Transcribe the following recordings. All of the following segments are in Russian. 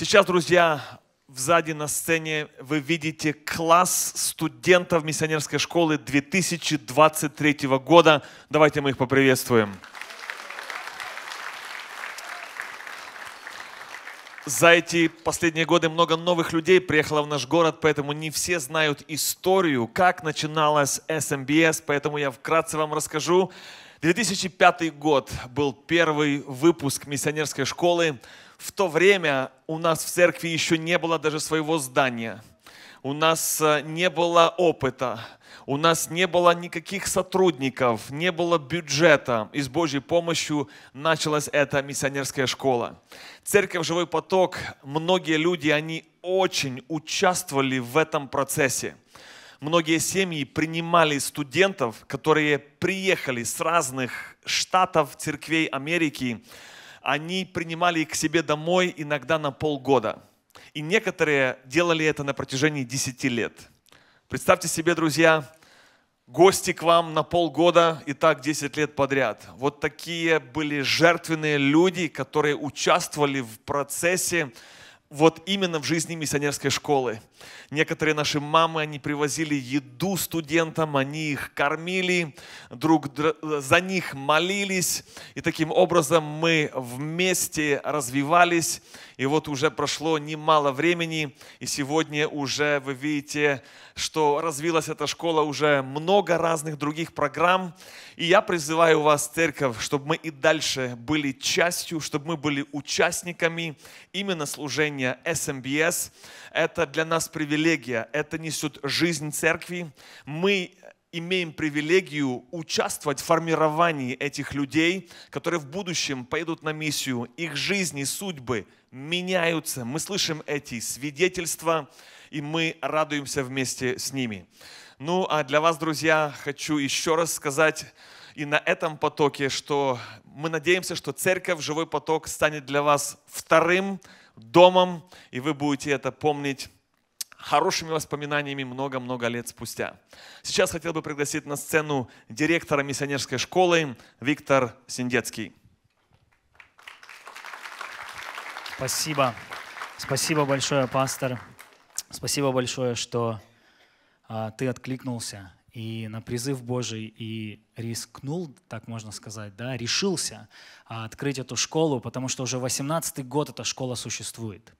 Сейчас, друзья, сзади на сцене вы видите класс студентов миссионерской школы 2023 года. Давайте мы их поприветствуем. За эти последние годы много новых людей приехало в наш город, поэтому не все знают историю, как начиналась СМБС, эм поэтому я вкратце вам расскажу. 2005 год был первый выпуск миссионерской школы. В то время у нас в церкви еще не было даже своего здания. У нас э, не было опыта, у нас не было никаких сотрудников, не было бюджета. И с Божьей помощью началась эта миссионерская школа. Церковь «Живой поток», многие люди, они очень участвовали в этом процессе многие семьи принимали студентов, которые приехали с разных штатов, церквей Америки. Они принимали их к себе домой иногда на полгода. И некоторые делали это на протяжении 10 лет. Представьте себе, друзья, гости к вам на полгода и так 10 лет подряд. Вот такие были жертвенные люди, которые участвовали в процессе вот именно в жизни миссионерской школы. Некоторые наши мамы, они привозили еду студентам, они их кормили, друг за них молились. И таким образом мы вместе развивались. И вот уже прошло немало времени, и сегодня уже вы видите, что развилась эта школа уже много разных других программ. И я призываю вас, церковь, чтобы мы и дальше были частью, чтобы мы были участниками именно служения СМБС. Эм Это для нас привилегия, это несет жизнь церкви. Мы имеем привилегию участвовать в формировании этих людей, которые в будущем поедут на миссию. Их жизни, судьбы меняются. Мы слышим эти свидетельства, и мы радуемся вместе с ними. Ну, а для вас, друзья, хочу еще раз сказать и на этом потоке, что мы надеемся, что церковь «Живой поток» станет для вас вторым домом, и вы будете это помнить хорошими воспоминаниями много-много лет спустя. Сейчас хотел бы пригласить на сцену директора миссионерской школы Виктор Синдецкий. Спасибо. Спасибо большое, пастор. Спасибо большое, что а, ты откликнулся и на призыв Божий и рискнул, так можно сказать, да, решился а, открыть эту школу, потому что уже 18 й год эта школа существует.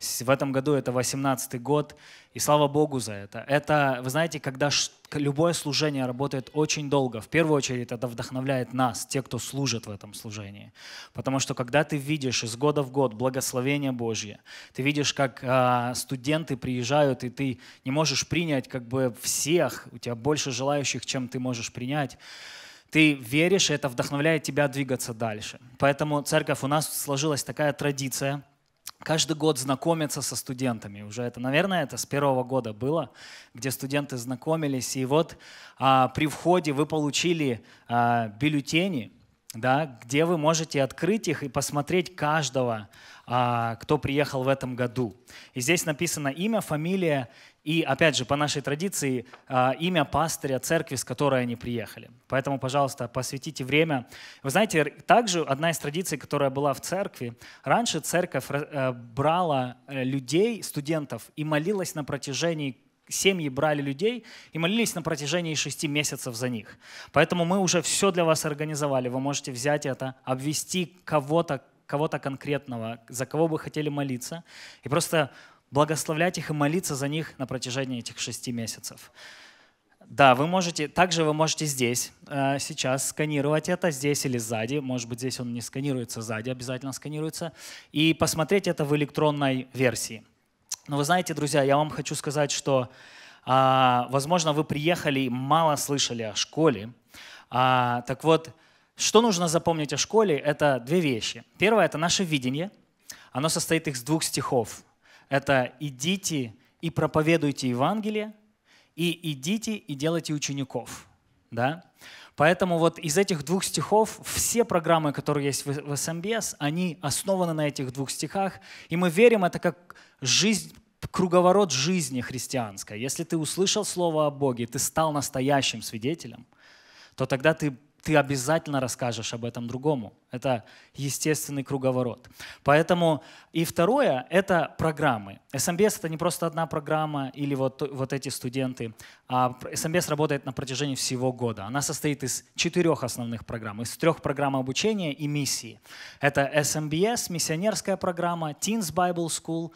В этом году это 18-й год, и слава Богу за это. Это, вы знаете, когда любое служение работает очень долго, в первую очередь это вдохновляет нас, те, кто служит в этом служении. Потому что когда ты видишь из года в год благословение Божье, ты видишь, как э, студенты приезжают, и ты не можешь принять как бы всех, у тебя больше желающих, чем ты можешь принять, ты веришь, и это вдохновляет тебя двигаться дальше. Поэтому, церковь, у нас сложилась такая традиция, каждый год знакомиться со студентами. Уже это, наверное, это с первого года было, где студенты знакомились. И вот а, при входе вы получили а, бюллетени, да, где вы можете открыть их и посмотреть каждого, а, кто приехал в этом году. И здесь написано имя, фамилия и опять же, по нашей традиции, а, имя пастыря церкви, с которой они приехали. Поэтому, пожалуйста, посвятите время. Вы знаете, также одна из традиций, которая была в церкви, раньше церковь э, э, брала э, людей, студентов, и молилась на протяжении семьи брали людей и молились на протяжении шести месяцев за них. Поэтому мы уже все для вас организовали. Вы можете взять это, обвести кого-то, кого-то конкретного, за кого бы хотели молиться, и просто благословлять их и молиться за них на протяжении этих шести месяцев. Да, вы можете, также вы можете здесь э, сейчас сканировать это, здесь или сзади, может быть, здесь он не сканируется, сзади обязательно сканируется, и посмотреть это в электронной версии. Но вы знаете, друзья, я вам хочу сказать, что, а, возможно, вы приехали и мало слышали о школе. А, так вот, что нужно запомнить о школе, это две вещи. Первое – это наше видение. Оно состоит из двух стихов. Это идите и проповедуйте Евангелие, и идите и делайте учеников. Да? Поэтому вот из этих двух стихов все программы, которые есть в СМБС, они основаны на этих двух стихах. И мы верим, это как жизнь, круговорот жизни христианской. Если ты услышал слово о Боге, ты стал настоящим свидетелем, то тогда ты ты обязательно расскажешь об этом другому. Это естественный круговорот. Поэтому и второе — это программы. SMBS — это не просто одна программа или вот, вот эти студенты. SMBS а работает на протяжении всего года. Она состоит из четырех основных программ, из трех программ обучения и миссии. Это SMBS, миссионерская программа, Teens Bible School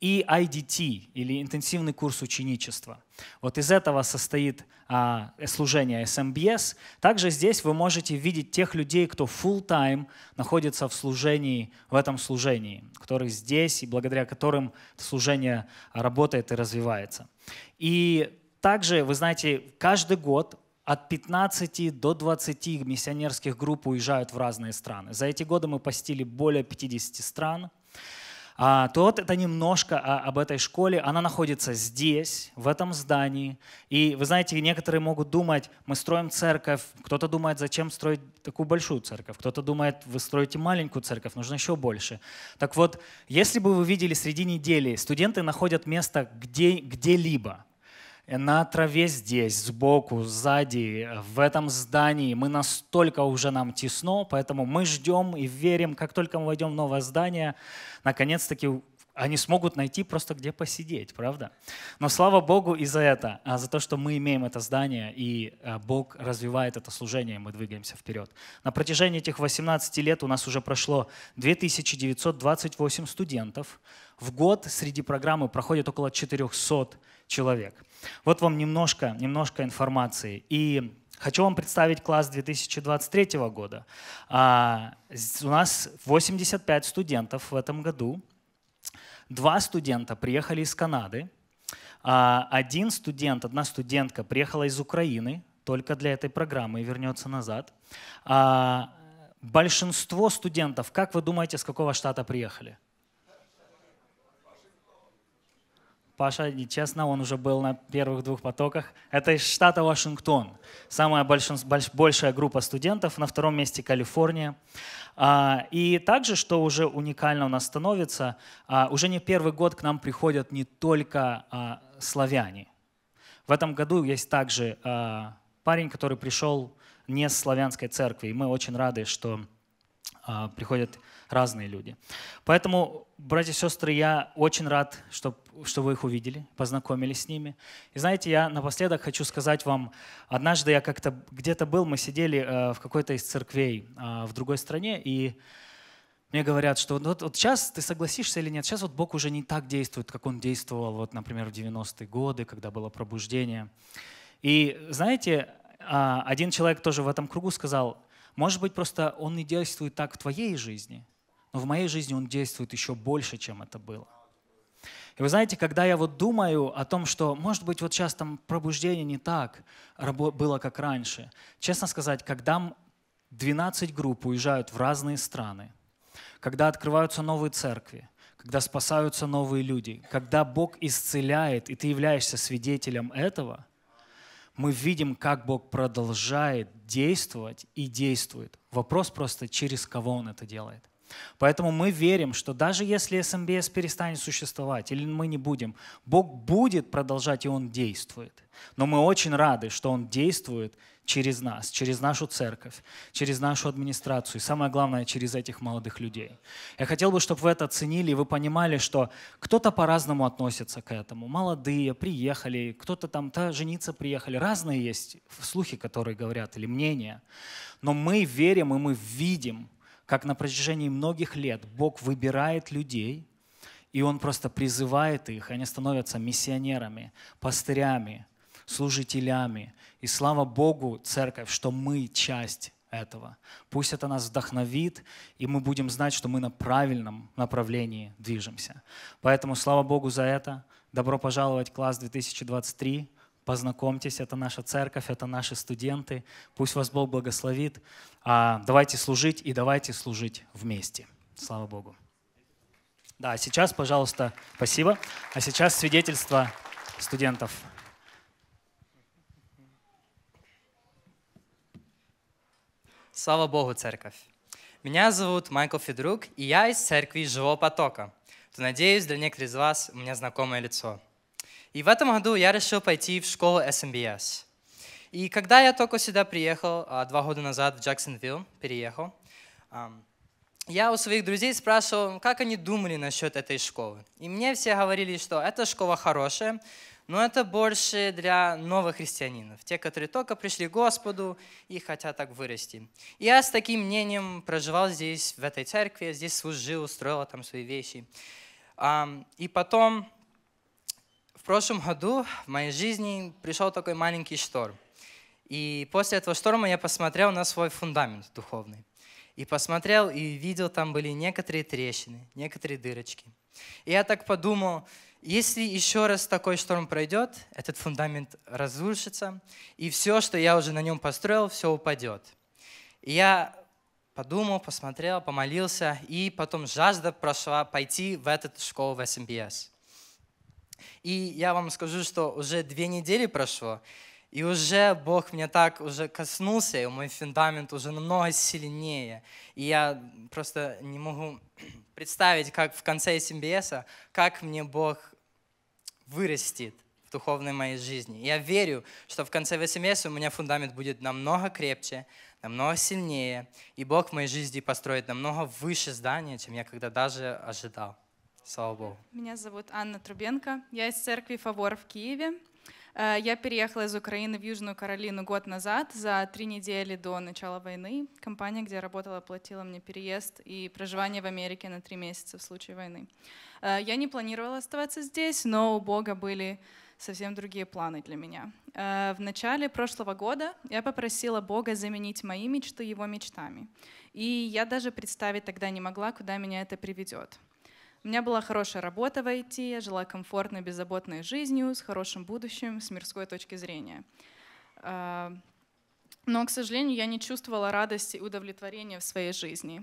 и IDT, или интенсивный курс ученичества. Вот из этого состоит а, служение SMBS. Также здесь вы можете видеть тех людей, кто full-time находится в служении, в этом служении, которые здесь и благодаря которым служение работает и развивается. И также, вы знаете, каждый год от 15 до 20 миссионерских групп уезжают в разные страны. За эти годы мы посетили более 50 стран – а, то вот это немножко об этой школе. Она находится здесь, в этом здании. И вы знаете, некоторые могут думать, мы строим церковь. Кто-то думает, зачем строить такую большую церковь. Кто-то думает, вы строите маленькую церковь, нужно еще больше. Так вот, если бы вы видели среди недели, студенты находят место где, где-либо, на траве здесь, сбоку, сзади, в этом здании. Мы настолько уже нам тесно, поэтому мы ждем и верим, как только мы войдем в новое здание, наконец-таки они смогут найти просто где посидеть, правда? Но слава Богу и за это, а за то, что мы имеем это здание, и а, Бог развивает это служение, и мы двигаемся вперед. На протяжении этих 18 лет у нас уже прошло 2928 студентов. В год среди программы проходит около 400 человек. Вот вам немножко, немножко информации. И Хочу вам представить класс 2023 года. А, у нас 85 студентов в этом году. Два студента приехали из Канады. А, один студент, одна студентка приехала из Украины только для этой программы и вернется назад. А, большинство студентов, как вы думаете, с какого штата приехали? Паша, нечестно, он уже был на первых двух потоках. Это из штата Вашингтон. Самая большая группа студентов. На втором месте Калифорния. А, и также, что уже уникально у нас становится, а, уже не первый год к нам приходят не только а, славяне. В этом году есть также парень, который пришел не с славянской церкви. И мы очень рады, что а, приходят разные люди. Поэтому, братья и сестры, я очень рад, что, что вы их увидели, познакомились с ними. И знаете, я напоследок хочу сказать вам, однажды я как-то где-то был, мы сидели э, в какой-то из церквей э, в другой стране, и мне говорят, что вот, вот сейчас ты согласишься или нет, сейчас вот Бог уже не так действует, как Он действовал, вот, например, в 90-е годы, когда было пробуждение. И знаете, а, один человек тоже в этом кругу сказал, может быть, просто Он не действует так в твоей жизни, но в моей жизни Он действует еще больше, чем это было. И вы знаете, когда я вот думаю о том, что, может быть, вот сейчас там пробуждение не так было, как раньше. Честно сказать, когда 12 групп уезжают в разные страны, когда открываются новые церкви, когда спасаются новые люди, когда Бог исцеляет, и ты являешься свидетелем этого – мы видим, как Бог продолжает действовать и действует. Вопрос просто, через кого Он это делает. Поэтому мы верим, что даже если СМБС эм перестанет существовать или мы не будем, Бог будет продолжать, и Он действует. Но мы очень рады, что Он действует через нас, через нашу церковь, через нашу администрацию, и самое главное, через этих молодых людей. Я хотел бы, чтобы вы это оценили, и вы понимали, что кто-то по-разному относится к этому. Молодые приехали, кто-то там то жениться приехали. Разные есть слухи, которые говорят, или мнения. Но мы верим, и мы видим, как на протяжении многих лет Бог выбирает людей, и Он просто призывает их, они становятся миссионерами, пастырями, служителями. И слава Богу, церковь, что мы часть этого. Пусть это нас вдохновит, и мы будем знать, что мы на правильном направлении движемся. Поэтому слава Богу за это. Добро пожаловать в класс 2023 познакомьтесь, это наша церковь, это наши студенты. Пусть вас Бог благословит. а Давайте служить и давайте служить вместе. Слава Богу. Да, а сейчас, пожалуйста, спасибо. А сейчас свидетельство студентов. Слава Богу, церковь. Меня зовут Майкл Федрук, и я из церкви Живого потока. То надеюсь, для некоторых из вас у меня знакомое лицо – и в этом году я решил пойти в школу SMBS. И когда я только сюда приехал, а, два года назад в Джексонвилл переехал, я у своих друзей спрашивал, как они думали насчет этой школы. И мне все говорили, что эта школа хорошая, но это больше для новых христианинов, те, которые только пришли к Господу и хотят так вырасти. И я с таким мнением проживал здесь, в этой церкви, здесь служил, устроил там свои вещи. И потом прошлом году в моей жизни пришел такой маленький шторм. И после этого шторма я посмотрел на свой фундамент духовный. И посмотрел и видел, там были некоторые трещины, некоторые дырочки. И я так подумал, если еще раз такой шторм пройдет, этот фундамент разрушится, и все, что я уже на нем построил, все упадет. И я подумал, посмотрел, помолился, и потом жажда прошла пойти в эту школу в СМБС. И я вам скажу, что уже две недели прошло, и уже Бог меня так уже коснулся, и мой фундамент уже намного сильнее. И я просто не могу представить, как в конце СМБС, как мне Бог вырастет в духовной моей жизни. Я верю, что в конце СМС у меня фундамент будет намного крепче, намного сильнее, и Бог в моей жизни построит намного выше здание, чем я когда даже ожидал. Слава Богу. Меня зовут Анна Трубенко. Я из церкви Фавор в Киеве. Э, я переехала из Украины в Южную Каролину год назад, за три недели до начала войны. Компания, где я работала, платила мне переезд и проживание в Америке на три месяца в случае войны. Э, я не планировала оставаться здесь, но у Бога были совсем другие планы для меня. Э, в начале прошлого года я попросила Бога заменить мои мечты его мечтами. И я даже представить тогда не могла, куда меня это приведет. У меня была хорошая работа в IT, я жила комфортной, беззаботной жизнью, с хорошим будущим, с мирской точки зрения. А, но, к сожалению, я не чувствовала радости и удовлетворения в своей жизни.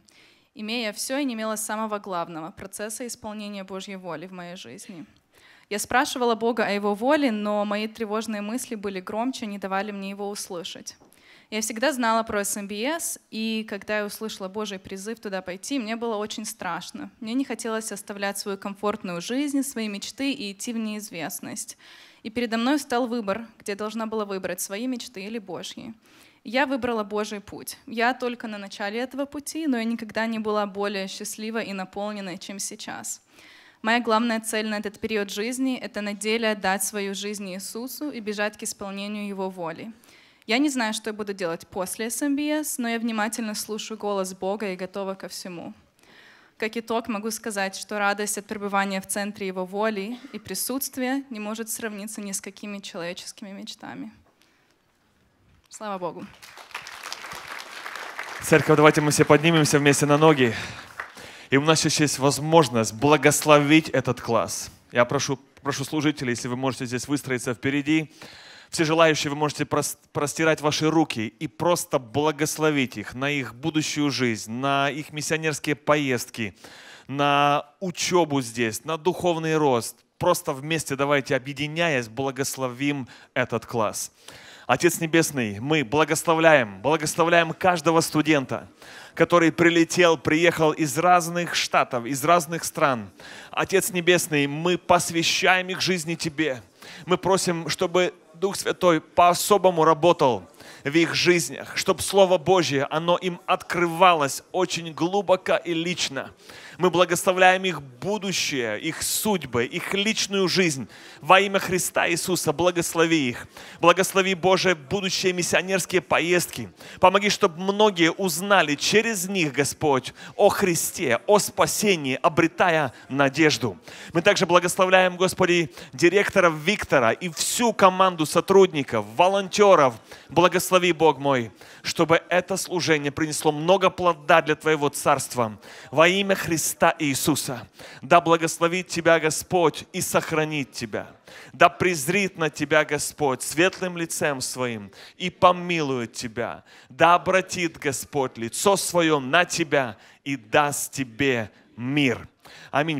Имея все, я не имела самого главного — процесса исполнения Божьей воли в моей жизни. Я спрашивала Бога о Его воле, но мои тревожные мысли были громче, не давали мне его услышать. Я всегда знала про SMBS, и когда я услышала Божий призыв туда пойти, мне было очень страшно. Мне не хотелось оставлять свою комфортную жизнь, свои мечты и идти в неизвестность. И передо мной стал выбор, где должна была выбрать свои мечты или Божьи. Я выбрала Божий путь. Я только на начале этого пути, но я никогда не была более счастлива и наполненной, чем сейчас. Моя главная цель на этот период жизни — это на деле отдать свою жизнь Иисусу и бежать к исполнению Его воли. Я не знаю, что я буду делать после СМБС, но я внимательно слушаю голос Бога и готова ко всему. Как итог, могу сказать, что радость от пребывания в центре Его воли и присутствия не может сравниться ни с какими человеческими мечтами. Слава Богу. Церковь, давайте мы все поднимемся вместе на ноги. И у нас еще есть возможность благословить этот класс. Я прошу, прошу служителей, если вы можете здесь выстроиться впереди. Все желающие вы можете простирать ваши руки и просто благословить их на их будущую жизнь, на их миссионерские поездки, на учебу здесь, на духовный рост. Просто вместе давайте, объединяясь, благословим этот класс. Отец Небесный, мы благословляем, благословляем каждого студента, который прилетел, приехал из разных штатов, из разных стран. Отец Небесный, мы посвящаем их жизни Тебе. Мы просим, чтобы Дух Святой по-особому работал в их жизнях, чтобы Слово Божье, оно им открывалось очень глубоко и лично. Мы благословляем их будущее, их судьбы, их личную жизнь. Во имя Христа Иисуса благослови их. Благослови, Боже, будущие миссионерские поездки. Помоги, чтобы многие узнали через них, Господь, о Христе, о спасении, обретая надежду. Мы также благословляем, Господи, директора Виктора и всю команду сотрудников, волонтеров. Благословляем благослови, Бог мой, чтобы это служение принесло много плода для Твоего Царства. Во имя Христа Иисуса. Да благословит Тебя Господь и сохранит Тебя. Да презрит на Тебя Господь светлым лицем Своим и помилует Тебя. Да обратит Господь лицо Свое на Тебя и даст Тебе мир. Аминь.